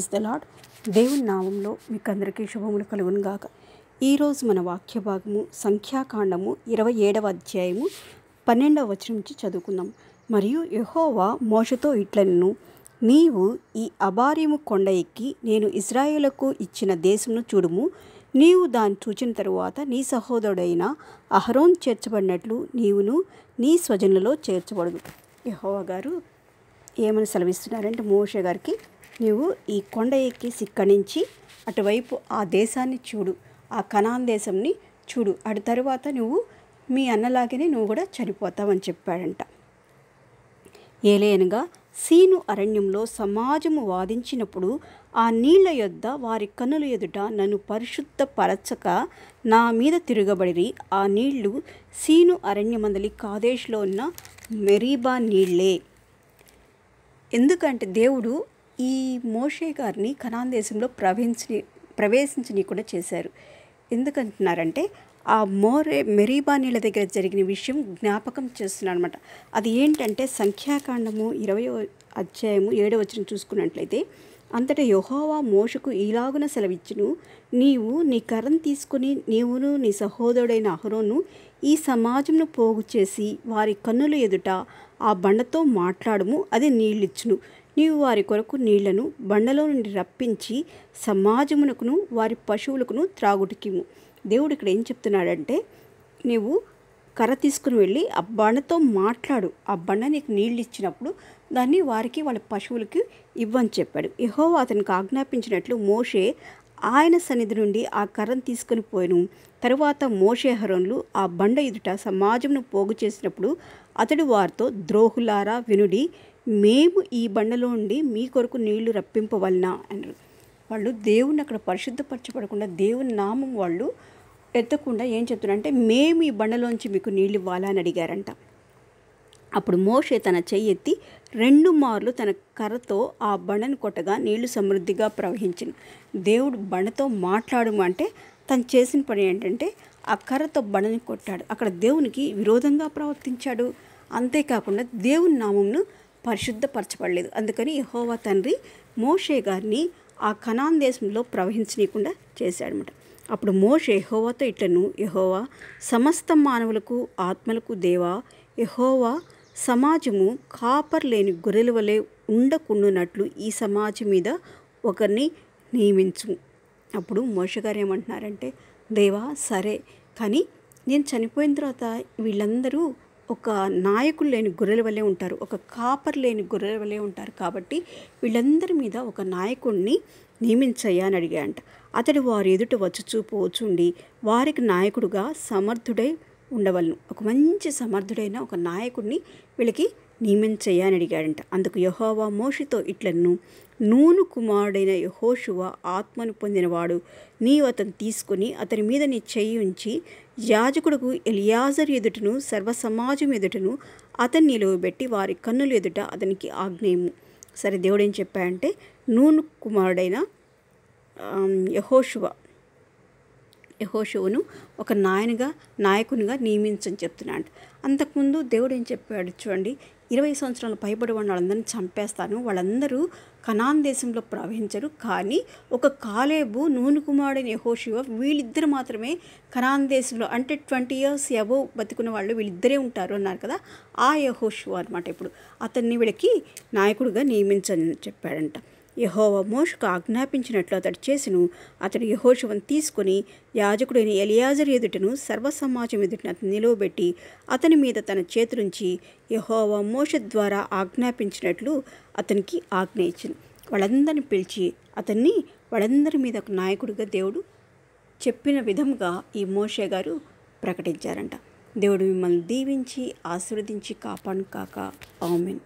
is the lord దేవుని నామంలో మీకు అందరికీ శుభములు కలుగును గాక ఈరోజు మన వాక్య భాగము సంఖ్యాకాండము ఇరవై ఏడవ అధ్యాయము పన్నెండవ వచ్చి నుంచి చదువుకుందాం మరియు యహోవా మోషతో ఇట్లను నీవు ఈ అబార్యము కొండ ఎక్కి నేను ఇజ్రాయేలకు ఇచ్చిన దేశమును చూడుము నీవు దాన్ని చూచిన తరువాత నీ సహోదరుడైన అహరోన్ చేర్చబడినట్లు నీవును నీ స్వజనులలో చేర్చబడదు యహోవా గారు ఏమని సెలవిస్తున్నారంటే మోషే గారికి నువ్వు ఈ కొండ ఎక్కేసి ఇక్కడి నుంచి అటువైపు ఆ దేశాన్ని చూడు ఆ కణాన్ దేశంని చూడు అటు తరువాత నువ్వు మీ అన్నలాగానే నువ్వు కూడా చనిపోతావని చెప్పాడంట ఏలేనగా సీను అరణ్యంలో సమాజము వాదించినప్పుడు ఆ నీళ్ల యొద్ద వారి కన్నుల ఎదుట నన్ను పరిశుద్ధపరచక నా మీద తిరగబడిరి ఆ నీళ్లు సీను అరణ్యమందలి కాదేశ్లో ఉన్న మెరీబా నీళ్లే ఎందుకంటే దేవుడు ఈ మోషే గారిని కనాన్ దేశంలో ప్రవేశించని కూడా చేశారు ఎందుకంటున్నారంటే ఆ మోరే మెరీబానీల దగ్గర జరిగిన విషయం జ్ఞాపకం చేస్తున్నాను అనమాట అది ఏంటంటే సంఖ్యాకాండము ఇరవై అధ్యాయము ఏడవ వచ్చిన చూసుకున్నట్లయితే అంతటా యహోవా మోషకు ఈలాగున సెలవిచ్చును నీవు నీ కరం తీసుకుని నీవును నీ సహోదరుడైన అహరోను ఈ సమాజంను పోగు చేసి వారి కన్నుల ఎదుట ఆ బండతో మాట్లాడము అది నీళ్ళిచ్చును నీవు వారి కొరకు నీళ్లను బండలో నుండి రప్పించి సమాజమునకును వారి పశువులకును త్రాగుటికిము దేవుడు ఇక్కడ ఏం చెప్తున్నాడంటే నీవు కర్ర తీసుకుని వెళ్ళి ఆ బండతో మాట్లాడు ఆ బండ నీకు నీళ్ళు ఇచ్చినప్పుడు దాన్ని వారికి వాళ్ళ పశువులకి ఇవ్వని చెప్పాడు యహో అతనికి ఆజ్ఞాపించినట్లు మోషే ఆయన సన్నిధి నుండి ఆ కర్రను తీసుకుని పోయాను తరువాత మోషే హరోన్లు ఆ బండ ఎదుట సమాజంను పోగు చేసినప్పుడు అతడు వారితో ద్రోహులారా వినుడి మేము ఈ బండలో ఉండి మీ కొరకు నీళ్లు రప్పింపవలనా అన్నారు వాళ్ళు దేవుని అక్కడ పరిశుద్ధపరచబడకుండా దేవుని నామం వాళ్ళు ఎత్తకుండా ఏం చెప్తున్నారంటే మేము ఈ బండలోంచి మీకు నీళ్ళు ఇవ్వాలా అని అడిగారంట అప్పుడు మోషే తన చెయ్యి ఎత్తి రెండు మార్లు తన కర్రతో ఆ బండను కొట్టగా నీళ్లు సమృద్ధిగా ప్రవహించింది దేవుడు బండతో మాట్లాడము అంటే తను చేసిన పని ఏంటంటే ఆ కర్రతో బండని కొట్టాడు అక్కడ దేవునికి విరోధంగా ప్రవర్తించాడు అంతేకాకుండా దేవుని నామంను పరిశుద్ధపరచబడలేదు అందుకని యహోవా తండ్రి మోషే గారిని ఆ కనాన్ దేశంలో ప్రవహించనీయకుండా చేశాడనమాట అప్పుడు మోషే యహోవాతో ఇట్లను యహోవా సమస్త మానవులకు ఆత్మలకు దేవా యహోవా సమాజము కాపర్ లేని గొర్రెల వలె ఉండకుండునట్లు ఈ సమాజం మీద ఒకరిని నియమించు అప్పుడు మోషగారు ఏమంటున్నారంటే దేవా సరే కానీ నేను చనిపోయిన తర్వాత వీళ్ళందరూ ఒక నాయకులు లేని గొర్రెల వలె ఉంటారు ఒక కాపర్ లేని గొర్రెల వలె ఉంటారు కాబట్టి వీళ్ళందరి మీద ఒక నాయకుడిని నియమించయ్యా అని అడిగాడంట అతడు వారి ఎదుట వచ్చుచూ పోచుండి వారికి నాయకుడుగా సమర్థుడై ఉండవలను ఒక మంచి సమర్థుడైన ఒక నాయకుడిని వీళ్ళకి నియమించయ్యని అడిగాడంట అందుకు యహోవా మోషితో ఇట్లను నూను కుమారుడైన యహోషువ ఆత్మను పొందినవాడు నీవు అతను తీసుకుని అతని మీద నీ చెయ్యి ఉంచి యాజకుడుకు ఎలియాజర్ ఎదుటను సర్వసమాజం ఎదుటను అతన్ని నిలువబెట్టి వారి కన్నులు ఎదుట అతనికి ఆగ్నేయము సరే దేవుడు ఏం చెప్పాడంటే నూను కుమారుడైన యహోషువ యహోషువును ఒక నాయనగా నాయకునిగా నియమించని చెప్తున్నాడు అంతకుముందు దేవుడు ఏం చెప్పాడు చూడండి ఇరవై సంవత్సరాలు పైబడి ఉన్న వాళ్ళందరినీ చంపేస్తాను వాళ్ళందరూ కనాన్ దేశంలో ప్రవహించరు కానీ ఒక కాలేబు నూనె కుమారుడైన యహోషివ వీళ్ళిద్దరు మాత్రమే కనాన్ దేశంలో అంటే ట్వంటీ ఇయర్స్ ఎవో బతుకున్న వాళ్ళు వీళ్ళిద్దరే ఉంటారు అన్నారు కదా ఆ యహోషివ అనమాట ఇప్పుడు అతన్ని వీళ్ళకి నాయకుడిగా నియమించని చెప్పాడంట యహోవ మోషకు ఆజ్ఞాపించినట్లు అతడు చేసిను అతడు యహోశువను తీసుకుని యాజకుడైన ఎలియాజర్ ఎదుటను సర్వసమాజం ఎదుటిన నిలువబెట్టి అతని మీద తన చేతులుంచి యహోవ మోష ద్వారా ఆజ్ఞాపించినట్లు అతనికి ఆజ్ఞ వాళ్ళందరిని పిలిచి అతన్ని వాళ్ళందరి మీద ఒక నాయకుడిగా దేవుడు చెప్పిన విధంగా ఈ మోషే గారు ప్రకటించారంట దేవుడు మిమ్మల్ని దీవించి ఆశీర్వదించి కాపాడు కాక ఆమెన్